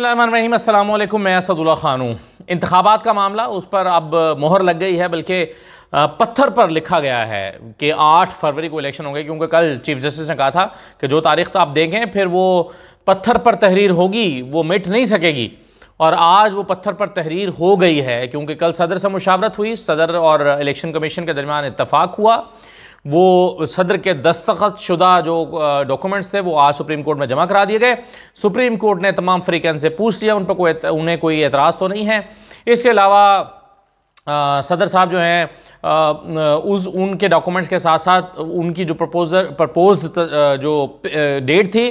बसमीम अल्लाम मैं असदुल्ला खान हूँ इंतबात का मामला उस पर अब मोहर लग गई है बल्कि पत्थर पर लिखा गया है कि 8 फरवरी को इलेक्शन होंगे क्योंकि कल चीफ जस्टिस ने कहा था कि जो तारीख तो आप देखें फिर वो पत्थर पर तहरीर होगी वो मिट नहीं सकेगी और आज वो पत्थर पर तहरीर हो गई है क्योंकि कल सदर से मुशावरत हुई सदर और इलेक्शन कमीशन के दरमियान इतफाक़ हुआ वो सदर के दस्तखत शुदा जो डॉक्यूमेंट्स थे वो आज सुप्रीम कोर्ट में जमा करा दिए गए सुप्रीम कोर्ट ने तमाम फ्रीकन से पूछ लिया उन पर कोई उन्हें कोई एतराज़ तो नहीं है इसके अलावा सदर साहब जो हैं उस उनके डॉक्यूमेंट्स के साथ साथ उनकी जो प्रपोजल प्रपोज जो डेट थी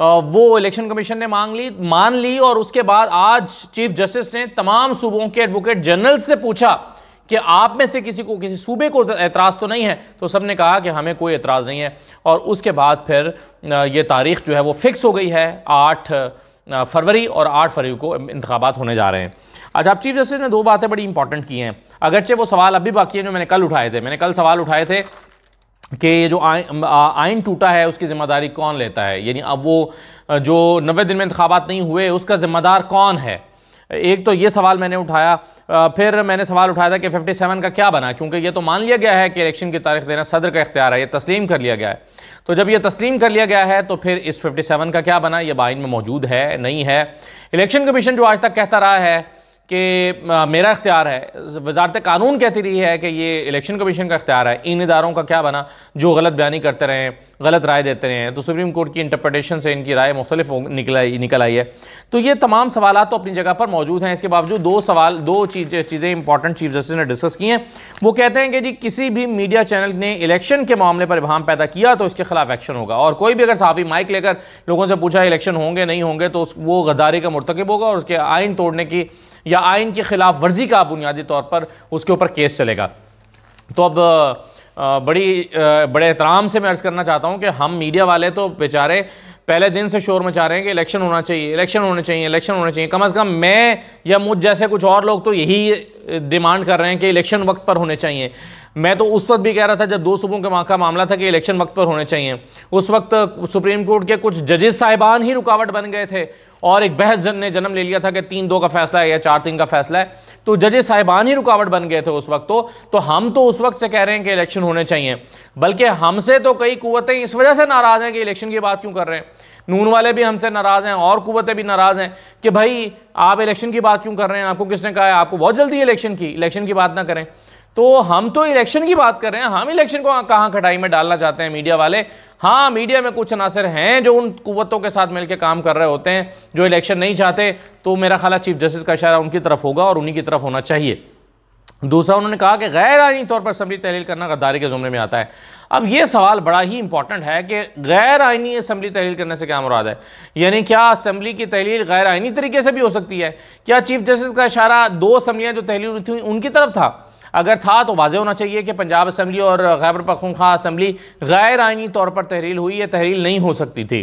वो इलेक्शन कमीशन ने मांग ली मान ली और उसके बाद आज चीफ जस्टिस ने तमाम सूबों के एडवोकेट जनरल से पूछा कि आप में से किसी को किसी सूबे को एतराज़ तो नहीं है तो सब ने कहा कि हमें कोई एतराज़ नहीं है और उसके बाद फिर ये तारीख जो है वो फ़िक्स हो गई है आठ फरवरी और आठ फरवरी को इंतबात होने जा रहे हैं अच्छा आप चीफ जस्टिस ने दो बातें बड़ी इंपॉर्टेंट की हैं अगरचे वो सवाल अभी बाकी है जो मैंने कल उठाए थे मैंने कल सवाल उठाए थे कि ये जो आइन टूटा है उसकी ज़िम्मेदारी कौन लेता है यानी अब वो जो नबे दिन में इंतबात नहीं हुए उसका ज़िम्मेदार कौन है एक तो ये सवाल मैंने उठाया फिर मैंने सवाल उठाया था कि फिफ्टी सेवन का क्या बना क्योंकि ये तो मान लिया गया है कि इलेक्शन की तारीख देना सदर का इख्तियार है ये तस्लीम कर लिया गया है तो जब ये तस्लीम कर लिया गया है तो फिर इस फिफ्टी सेवन का क्या बना ये बाइन में मौजूद है नहीं है इलेक्शन कमीशन जो आज तक कहता रहा है कि मेरा इख्तियार है वजारत कानून कहती रही है कि ये इलेक्शन कमीशन का इख्तियार है इन इदारों का क्या बना जो गलत बयानी करते रहें गलत राय देते रहें तो सुप्रीम कोर्ट की इंटरप्रटेशन से इनकी राय मुख्तलिफ निकल आई निकल आई है तो ये तमाम सवाल तो अपनी जगह पर मौजूद हैं इसके बावजूद दो सवाल दो चीज़ चीज़ें इंपॉर्टेंट चीफ जस्टिस ने डिस्कस की हैं वो कहते हैं कि जी किसी भी मीडिया चैनल ने इलेक्शन के मामले पर इबाम पैदा किया तो इसके खिलाफ एक्शन होगा और कोई भी अगर साफी माइक लेकर लोगों से पूछा इलेक्शन होंगे नहीं होंगे तो वो गद्दारी का मरतकब होगा और उसके आइन तोड़ने की या आइन की ख़िलाफ़ वर्जी का बुनियादी तौर पर उसके ऊपर केस चलेगा तो अब बड़ी बड़े एहतराम से मैं अर्ज़ करना चाहता हूँ कि हम मीडिया वाले तो बेचारे पहले दिन से शोर मचा रहे हैं कि इलेक्शन होना चाहिए इलेक्शन होने चाहिए इलेक्शन होने चाहिए कम अज़ कम मैं या मुझ जैसे कुछ और लोग तो यही डिमांड कर रहे हैं कि इलेक्शन वक्त पर होने चाहिए मैं तो उस वक्त भी कह रहा था जब दो सूबों के वहाँ का मामला था कि इलेक्शन वक्त पर होने चाहिए उस वक्त सुप्रीम कोर्ट के कुछ जजेस साहिबान ही रुकावट बन गए थे और एक बहस जन ने जन्म ले लिया था कि तीन दो का फैसला है या चार तीन का फैसला है तो जजेस साहिबान ही रुकावट बन गए थे उस वक्त तो तो हम तो उस वक्त से कह रहे हैं कि इलेक्शन होने चाहिए बल्कि हमसे तो कई कुतें इस वजह से नाराज़ हैं कि इलेक्शन की बात क्यों कर रहे हैं नून वाले भी हमसे नाराज़ हैं और कुतें भी नाराज़ हैं कि भाई आप इलेक्शन की बात क्यों कर रहे हैं आपको किसने कहा है आपको बहुत जल्दी इलेक्शन की इलेक्शन की बात ना करें तो हम तो इलेक्शन की बात कर रहे हैं हम इलेक्शन को कहाँ खटाई में डालना चाहते हैं मीडिया वाले हाँ मीडिया में कुछ अनासर हैं जो उन कुतों के साथ मिलकर काम कर रहे होते हैं जो इलेक्शन नहीं चाहते तो मेरा ख्याल चीफ जस्टिस का इशारा उनकी तरफ होगा और उन्हीं की तरफ होना चाहिए दूसरा उन्होंने कहा कि गैर आइनी तौर पर असम्बली तहलील करना गद्दारी के ज़ुमरे में आता है अब ये सवाल बड़ा ही इंपॉर्टेंट है कि गैर आइनी असम्बली तहलील करने से क्या मुराद है यानी क्या असम्बली की तहलील गैर आइनी तरीके से भी हो सकती है क्या चीफ जस्टिस का इशारा दो असम्बलियाँ जो तहलील हुई थी उनकी तरफ था अगर था तो वाजह होना चाहिए कि पंजाब असम्बली और खैबर पखनखा असम्बली गैर आइनी तौर पर तहरील हुई है तहरील नहीं हो सकती थी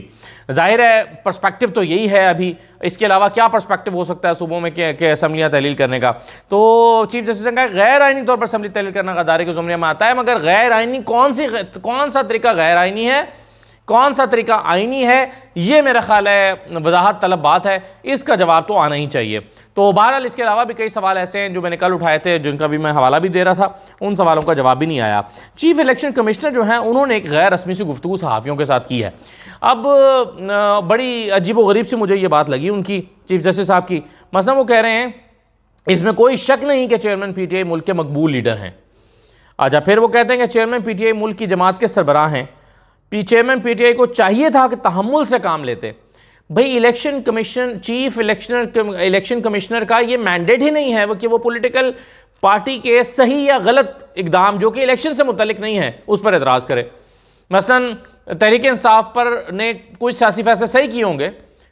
जाहिर है परस्पेक्टिव तो यही है अभी इसके अलावा क्या परस्पेक्टिव हो सकता है सूबों में असम्बलियाँ तहलील करने का तो चीफ जस्टिस ने कहा गैर आइनी तौर पर असम्बली तहलील करना का दायरे के जुमरे में आता है मगर गैर आइनी कौन सी कौन सा तरीका गैर आइनी है कौन सा तरीका आइनी है ये मेरा ख्याल है वजाहत तलब बात है इसका जवाब तो आना ही चाहिए तो बहरहाल इसके अलावा भी कई सवाल ऐसे हैं जो मैंने कल उठाए थे जिनका भी मैं हवाला भी दे रहा था उन सवालों का जवाब भी नहीं आया चीफ इलेक्शन कमिश्नर जो हैं उन्होंने एक गैर रस्मी सी गुफ्तु सहाफ़ियों के साथ की है अब बड़ी अजीब व गरीब से मुझे ये बात लगी उनकी चीफ जस्टिस साहब की मसा वो कह रहे हैं इसमें कोई शक नहीं कि चेयरमैन आई मुल्क के मकबूल लीडर हैं अच्छा फिर वो कहते हैं कि चेयरमैन आई मुल्क की जमात के सरबराह हैं पी चेयरमैन पीटीआई को चाहिए था कि तहमुल से काम लेते भाई election commission chief electioner election commissioner का ये मैंडेट ही नहीं है वो कि वो पॉलिटिकल पार्टी के सही या गलत इकदाम जो कि इलेक्शन से मुतलिक नहीं है उस पर एतराज़ करे मसलन तहरीक इंसाफ पर ने कुछ सियासी फैसले सही किए होंगे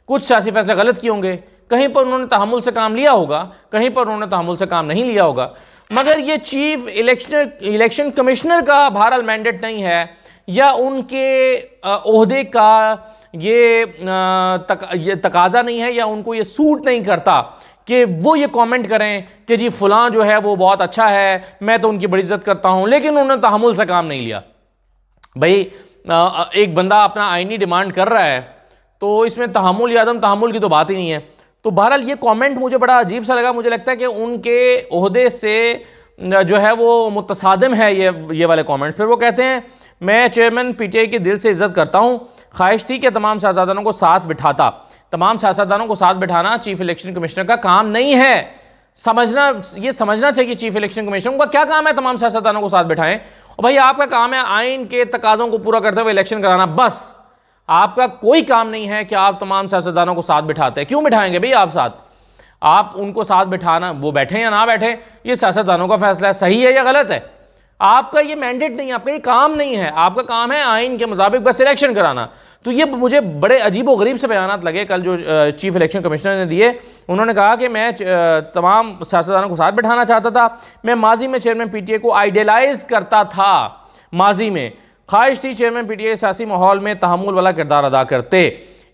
कुछ सियासी फैसले गलत किए होंगे कहीं पर उन्होंने तहमुल से काम लिया होगा कहीं पर उन्होंने तहमुल से काम नहीं लिया होगा मगर ये चीफ इलेक्शन इलेक्शन कमिश्नर का बहरहाल मैंडेट नहीं है या उनके अहदे का ये, तक, ये तकाजा नहीं है या उनको ये सूट नहीं करता कि वो ये कमेंट करें कि जी फ़लाँ जो है वो बहुत अच्छा है मैं तो उनकी बड़ी इज्जत करता हूँ लेकिन उन्होंने तहमुल से काम नहीं लिया भाई एक बंदा अपना आइनी डिमांड कर रहा है तो इसमें तहमुल यादम तहमुल की तो बात ही नहीं है तो बहरहाल ये कमेंट मुझे बड़ा अजीब सा लगा मुझे लगता है कि उनके अहदे से जो है वो मुतसादम है ये ये वाले कॉमेंट फिर वो कहते हैं मैं चेयरमैन पीटीआई की दिल से इज्जत करता हूँ ख्वाहिश थी कि तमाम सियासतदानों को साथ बिठाता तमाम सियासतदानों को साथ बिठाना चीफ इलेक्शन कमिश्नर का काम नहीं है समझना ये समझना चाहिए चीफ इलेक्शन कमीशन का क्या काम है तमाम सियासतदानों को साथ बिठाएं और भाई आपका काम है आइन के तकाजों को पूरा करते हुए इलेक्शन कराना बस आपका कोई काम नहीं है कि आप तमाम सियासतदानों को साथ बिठाते हैं क्यों बिठाएंगे भाई आप साथ आप उनको साथ बिठाना वो बैठे या ना बैठे ये सियासतदानों का फैसला है सही है या गलत है आपका ये मैंडेट नहीं है आपका ये काम नहीं है आपका काम है आइन के मुताबिक बस इलेक्शन कराना तो ये मुझे बड़े अजीब गरीब से बयान लगे कल जो चीफ इलेक्शन कमिश्नर ने दिए उन्होंने कहा कि मैं तमाम सियासतदानों को साथ बैठाना चाहता था मैं माजी में चेयरमैन पीटीए को आइडियलाइज करता था माजी में ख्वाहिश थी चेयरमैन पीटीए सियासी माहौल में तहमुल वाला किरदार अदा करते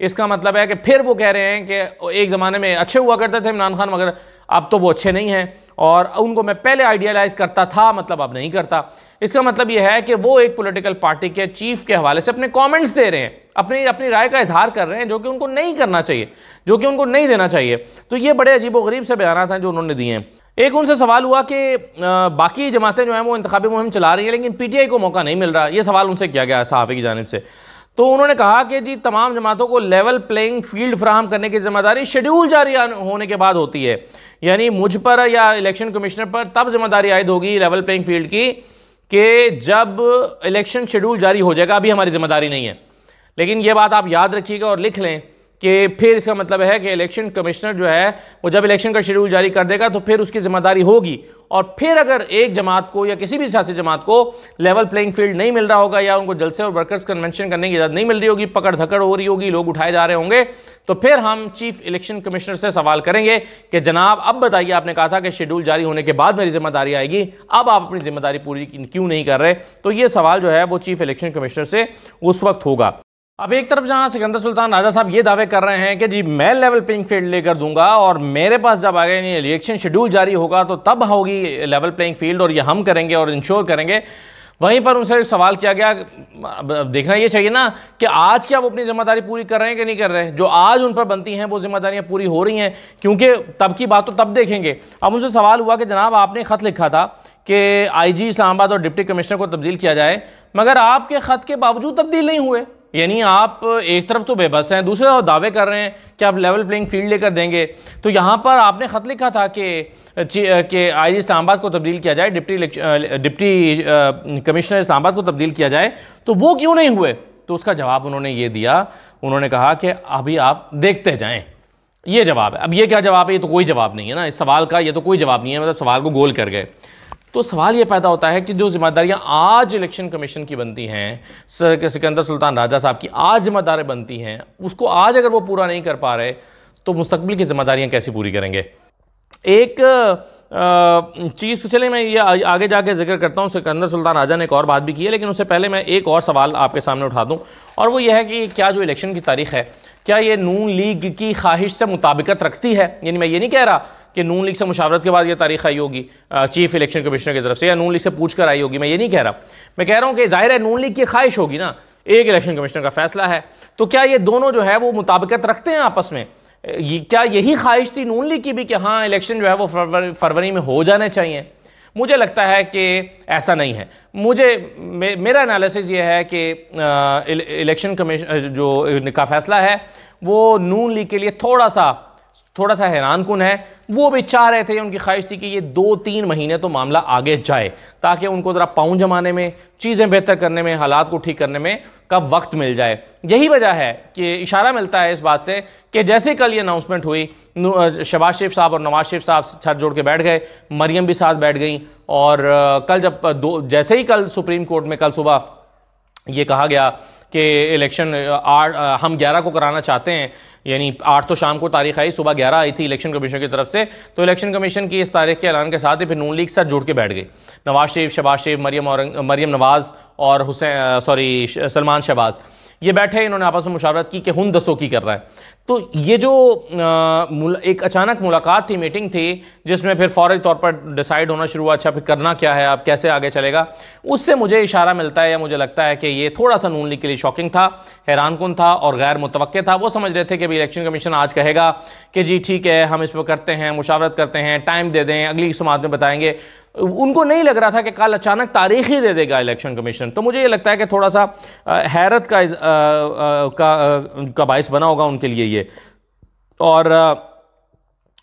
इसका मतलब है कि फिर वो कह रहे हैं कि एक ज़माने में अच्छे हुआ करते थे इमरान खान मगर अब तो वो अच्छे नहीं हैं और उनको मैं पहले आइडियलाइज़ करता था मतलब अब नहीं करता इसका मतलब यह है कि वो एक पॉलिटिकल पार्टी के चीफ के हवाले से अपने कमेंट्स दे रहे हैं अपनी अपनी राय का इजहार कर रहे हैं जो कि उनको नहीं करना चाहिए जो कि उनको नहीं देना चाहिए तो ये बड़े अजीब गरीब से बयान हैं जो उन्होंने दिए हैं एक उनसे सवाल हुआ कि बाकी जमातें जो हैं वो इंतबी मुहिम चला रही हैं लेकिन पी टी आई को मौका नहीं मिल रहा ये सवाल उनसे किया गया सहाफ़ी की जानब से तो उन्होंने कहा कि जी तमाम जमातों को लेवल प्लेइंग फील्ड फ्राहम करने की जिम्मेदारी शेड्यूल जारी होने के बाद होती है यानी मुझ पर या इलेक्शन कमिश्नर पर तब जिम्मेदारी आयद होगी लेवल प्लेइंग फील्ड की कि जब इलेक्शन शेड्यूल जारी हो जाएगा अभी हमारी जिम्मेदारी नहीं है लेकिन ये बात आप याद रखिएगा और लिख लें कि फिर इसका मतलब है कि इलेक्शन कमिश्नर जो है वो जब इलेक्शन का शेड्यूल जारी कर देगा तो फिर उसकी जिम्मेदारी होगी और फिर अगर एक जमात को या किसी भी सियासी जमात को लेवल प्लेइंग फील्ड नहीं मिल रहा होगा या उनको जलसे और वर्कर्स कन्वेंशन करने की इजाज़त नहीं मिल रही होगी पकड़ धकड़ हो रही होगी लोग उठाए जा रहे होंगे तो फिर हम चीफ इलेक्शन कमिश्नर से सवाल करेंगे कि जनाब अब बताइए आपने कहा था कि शेड्यूल जारी होने के बाद मेरी जिम्मेदारी आएगी अब आप अपनी जिम्मेदारी पूरी क्यों नहीं कर रहे तो ये सवाल जो है वो चीफ इलेक्शन कमिश्नर से उस वक्त होगा अब एक तरफ जहां सिकंदर सुल्तान राजा साहब ये दावे कर रहे हैं कि जी मैं लेवल प्लेइंग फील्ड लेकर दूंगा और मेरे पास जब आगे इलेक्शन शेड्यूल जारी होगा तो तब होगी लेवल प्लेइंग फील्ड और ये हम करेंगे और इंश्योर करेंगे वहीं पर उनसे सवाल किया गया देखना ये चाहिए ना कि आज क्या वो अपनी जिम्मेदारी पूरी कर रहे हैं कि नहीं कर रहे जो आज उन पर बनती हैं वो जिम्मेदारियाँ पूरी हो रही हैं क्योंकि तब की बात तो तब देखेंगे अब उनसे सवाल हुआ कि जनाब आपने ख़त लिखा था कि जी इस्लामाबाद और डिप्टी कमिश्नर को तब्दील किया जाए मगर आपके ख़त के बावजूद तब्दील नहीं हुए यानी आप एक तरफ तो बेबस हैं दूसरे तरफ दावे कर रहे हैं कि आप लेवल प्लेइंग फील्ड लेकर देंगे तो यहाँ पर आपने ख़त लिखा था कि कि आई इस्लामाबाद को तब्दील किया जाए डिप्टी डिप्टी कमिश्नर इस्लामाबाद को तब्दील किया जाए तो वो क्यों नहीं हुए तो उसका जवाब उन्होंने ये दिया उन्होंने कहा कि अभी आप देखते जाएँ ये जवाब है अब ये क्या जवाब है ये तो कोई जवाब नहीं है ना इस सवाल का ये तो कोई जवाब नहीं है मतलब सवाल को गोल कर गए तो सवाल ये पैदा होता है कि जो जिम्मेदारियां आज इलेक्शन कमीशन की बनती हैं सिकंदर सुल्तान राजा साहब की आज जिम्मेदारें बनती हैं उसको आज अगर वो पूरा नहीं कर पा रहे तो मुस्तबिल की जिम्मेदारियाँ कैसी पूरी करेंगे एक चीज़ तो चले मैं ये आगे जाके जिक्र करता हूँ सिकंदर सुल्तान राजा ने एक और बात भी की है लेकिन उससे पहले मैं एक और सवाल आपके सामने उठा दूँ और वो यह है कि क्या जो इलेक्शन की तारीख है क्या ये नून लीग की ख्वाहिश से मुताबिकत रखती है यानी मैं ये नहीं कह रहा कि नून लीग से मुशावरत के बाद ये तारीख आई होगी चीफ इलेक्शन कमिश्नर की तरफ से या नून लीग से पूछ कर आई होगी मैं ये नहीं कह रहा मैं कह रहा हूँ कि जाहिर है नून लीग की ख्वाहिश होगी ना एक इलेक्शन कमिश्नर का फैसला है तो क्या ये दोनों जो है वो मुताबिकत रखते हैं आपस में ये, क्या यही ख्वाहिश थी नून लीग की भी कि हाँ इलेक्शन जो है वो फरवरी फरवरी में हो जाने चाहिए मुझे लगता है कि ऐसा नहीं है मुझे मे, मेरा एनालिसिस ये है कि इलेक्शन कमीशन जो का फैसला है वो नून लीग के लिए थोड़ा सा थोड़ा सा हैरान कन है वो भी चाह रहे थे उनकी ख्वाहिश थी कि ये दो तीन महीने तो मामला आगे जाए ताकि उनको ज़रा पाँव जमाने में चीज़ें बेहतर करने में हालात को ठीक करने में का वक्त मिल जाए यही वजह है कि इशारा मिलता है इस बात से कि जैसे कल ये अनाउंसमेंट हुई शबाज शेफ साहब और नवाज शेफ साहब छत जोड़ के बैठ गए मरियम भी साथ बैठ गई और कल जब दो जैसे ही कल सुप्रीम कोर्ट में कल सुबह ये कहा गया कि इलेक्शन uh, आठ uh, हम ग्यारह को कराना चाहते हैं यानी आठ तो शाम को तारीख आई सुबह ग्यारह आई थी इलेक्शन कमीशन की तरफ से तो इलेक्शन कमीशन की इस तारीख के ऐलान के साथ ही फिर नून लीग सर जुड़ के बैठ गई नवाज शरीफ शबाज शरीफ मरियम और मरियम नवाज़ और हुसैन सॉरी uh, सलमान शहबाज़ ये बैठे इन्होंने आपस में मुशावरत की कि हूं दसो की कर रहा है तो ये जो आ, एक अचानक मुलाकात थी मीटिंग थी जिसमें फिर फौरी तौर पर डिसाइड होना शुरू हुआ अच्छा फिर करना क्या है आप कैसे आगे चलेगा उससे मुझे इशारा मिलता है या मुझे लगता है कि ये थोड़ा सा नून लीग के लिए शॉकिंग था हैरान कन था और गैर मुतवक़ था वो समझ रहे थे कि अभी इलेक्शन कमीशन आज कहेगा कि जी ठीक है हम इस पर करते हैं मुशावरत करते हैं टाइम दे दें अगली समाज में बताएंगे उनको नहीं लग रहा था कि कल अचानक तारीख ही दे देगा इलेक्शन कमीशन तो मुझे ये लगता है कि थोड़ा सा हैरत का आ, आ, का, का बायस बना होगा उनके लिए ये और आ,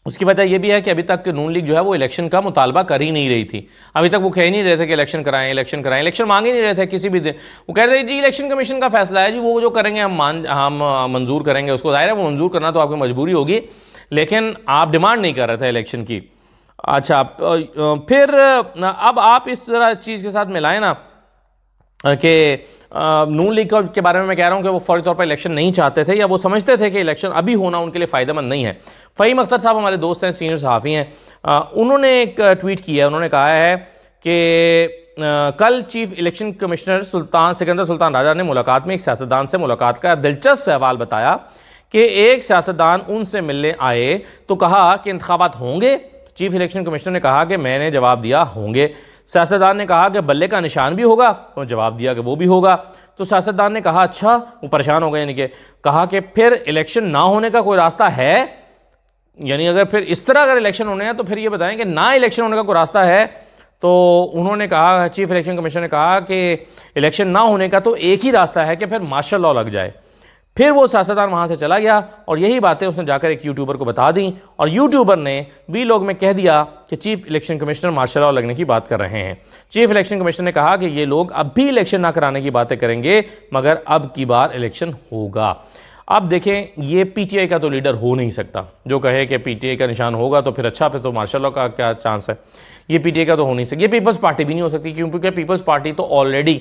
उसकी वजह यह भी है कि अभी तक नून लीग जो है वो इलेक्शन का मुतालबा कर ही नहीं रही थी अभी तक वो कह नहीं रहे थे कि इलेक्शन कराएं इलेक्शन कराएं इलेक्शन मांग ही नहीं रहे थे किसी भी दिन वो कह रहे थे जी इलेक्शन कमीशन का फैसला है जी वो जो करेंगे हम मान हम मंजूर करेंगे उसको जाहिर है वो मंजूर करना तो आपकी मजबूरी होगी लेकिन आप डिमांड नहीं कर रहे थे इलेक्शन की अच्छा फिर अब आप इस चीज़ के साथ मिलाएं ना कि नून लीग के बारे में मैं कह रहा हूँ कि वो फौरी तौर पर इलेक्शन नहीं चाहते थे या वो समझते थे कि इलेक्शन अभी होना उनके लिए फ़ायदेमंद नहीं है फ़हीम अख्तर साहब हमारे दोस्त हैं सीनियर सहाफ़ी हैं उन्होंने एक ट्वीट किया है उन्होंने कहा है कि कल chief election commissioner Sultan Sikandar Sultan Raja ने मुलाकात में एक सियासतदान से मुलाकात का दिलचस्प अहवाल बताया कि एक सियासतदान उनसे मिलने आए तो कहा कि इंतबात होंगे चीफ इलेक्शन कमिश्नर ने कहा कि मैंने जवाब दिया होंगे सियासतदान ने कहा कि बल्ले का निशान भी होगा और जवाब दिया कि वो भी होगा तो सियासतदान ने कहा अच्छा वो परेशान हो गए यानी कि कहा कि फिर इलेक्शन ना होने का कोई रास्ता है यानी अगर फिर इस तरह अगर इलेक्शन होने हैं तो फिर ये बताएं कि ना इलेक्शन होने का कोई रास्ता है तो उन्होंने कहा चीफ इलेक्शन कमिश्नर ने कहा कि इलेक्शन ना होने का तो एक ही रास्ता है कि फिर मार्शल लॉ लग जाए फिर वो सियासतदान वहाँ से चला गया और यही बातें उसने जाकर एक यूट्यूबर को बता दी और यूट्यूबर ने वी लोग में कह दिया कि chief election commissioner martial law लगने की बात कर रहे हैं चीफ इलेक्शन कमिश्नर ने कहा कि ये लोग अब भी इलेक्शन ना कराने की बातें करेंगे मगर अब की बार इलेक्शन होगा अब देखें ये पीटीआई का तो लीडर हो नहीं सकता जो कहे कि पीटीआई का निशान होगा तो फिर अच्छा फिर तो मार्शल लॉ का क्या चांस है ये पीटीआई का तो हो नहीं सकता ये पीपल्स पार्टी भी नहीं हो सकती क्योंकि पीपल्स पार्टी तो ऑलरेडी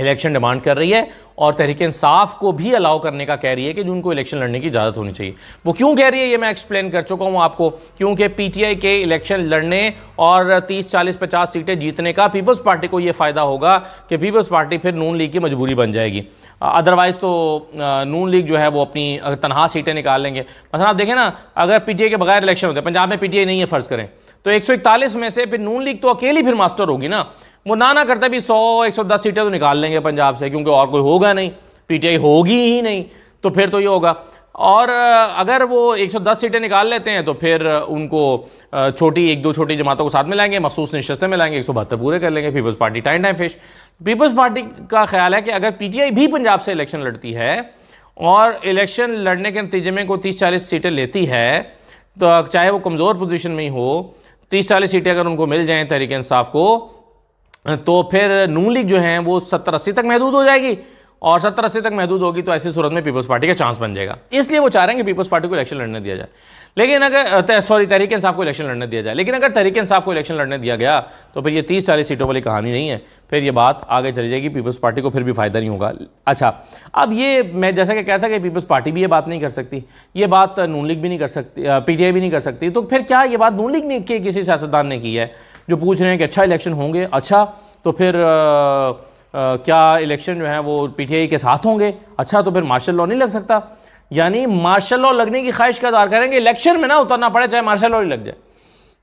इलेक्शन डिमांड कर रही है और तहरीक इंसाफ को भी अलाउ करने का कह रही है कि जिनको इलेक्शन लड़ने की इजाज़त होनी चाहिए वो क्यों कह रही है ये मैं एक्सप्लेन कर चुका हूँ आपको क्योंकि पीटीआई के इलेक्शन लड़ने और 30 40 50 सीटें जीतने का पीपल्स पार्टी को ये फ़ायदा होगा कि पीपल्स पार्टी फिर नून लीग की मजबूरी बन जाएगी अदरवाइज़ तो नून लीग जो है वो अपनी तनहा सीटें निकाल लेंगे मसला आप देखें ना अगर पीटीए के बगैर इलेक्शन होते हैं पंजाब में पीटीए नहीं है फ़र्ज़ करें तो एक में से फिर नून लीग तो अकेली फिर मास्टर होगी ना वो ना ना करते भी सौ एक सौ दस सीटें तो निकाल लेंगे पंजाब से क्योंकि और कोई होगा नहीं पीटीआई होगी ही नहीं तो फिर तो ये होगा और अगर वो 110 सीटें निकाल लेते हैं तो फिर उनको छोटी एक दो छोटी जमातों को साथ में लाएंगे मखसूस नशस्तें में लाएंगे एक सौ बहत्तर पूरे कर लेंगे पीपल्स पार्टी टाइम टाइम फेश पीपल्स पार्टी का ख्याल है कि अगर पीटीआई भी पंजाब से इलेक्शन लड़ती है और इलेक्शन लड़ने के नतीजे में को तीस चालीस सीटें लेती है तो चाहे वो कमज़ोर पोजिशन में ही हो तीस चालीस सीटें अगर उनको मिल जाएँ तहरीक इंसाफ को तो फिर नू लीग जो हैं वो सत्तर अस्सी तक महदूद हो जाएगी और सत्तर अस्सी तक महदूद होगी तो ऐसी सूरत में पीपल्स पार्टी का चांस बन जाएगा इसलिए वो चाह रहे हैं कि पीपल्स पार्टी को इलेक्शन लड़ने दिया जाए लेकिन अगर सॉरी तहरीक इंसाफ को इलेक्शन लड़ने दिया जाए लेकिन अगर तहरीक इंसाफ को इलेक्शन लड़ने दिया गया तो फिर ये तीस चालीस सीटों वाली कहानी नहीं है फिर ये बात आगे चली जाएगी पीपल्स पार्टी को फिर भी फ़ायदा नहीं होगा अच्छा अब ये मैं जैसा कि कह था कि पीपल्स पार्टी भी ये बात नहीं कर सकती ये बात नून लीग भी नहीं कर सकती पीटीआई भी नहीं कर सकती तो फिर क्या ये बात नून लीग ने के किसी सियासतदान ने की है जो पूछ रहे हैं कि अच्छा इलेक्शन होंगे अच्छा तो फिर क्या इलेक्शन जो है वो पीटीआई के साथ होंगे अच्छा तो फिर मार्शल लॉ नहीं लग सकता यानी मार्शल लॉ लगने की ख्वाहिश का इजहार करेंगे इलेक्शन में ना उतरना पड़े चाहे मार्शल लॉ ही लग जाए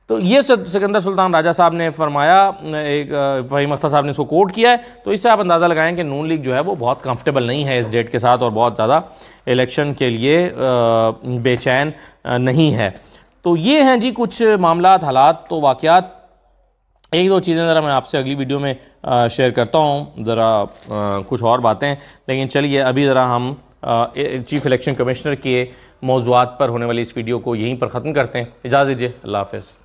तो ये सिकंदर सुल्तान राजा साहब ने फरमाया एक फ़हीम अख्तर साहब ने इसको कोट किया है तो इससे आप अंदाज़ा लगाएं कि नून लीग जो है वो बहुत कंफर्टेबल नहीं है इस डेट के साथ और बहुत ज़्यादा इलेक्शन के लिए बेचैन नहीं है तो ये हैं जी कुछ मामला हालात तो वाक़ात एक दो चीज़ें ज़रा मैं आपसे अगली वीडियो में शेयर करता हूँ ज़रा कुछ और बातें लेकिन चलिए अभी ज़रा हम चीफ़ इलेक्शन कमिश्नर के मौजूद पर होने वाली इस वीडियो को यहीं पर ख़त्म करते हैं इजाज़त दीजिए अल्लाह हाफिज़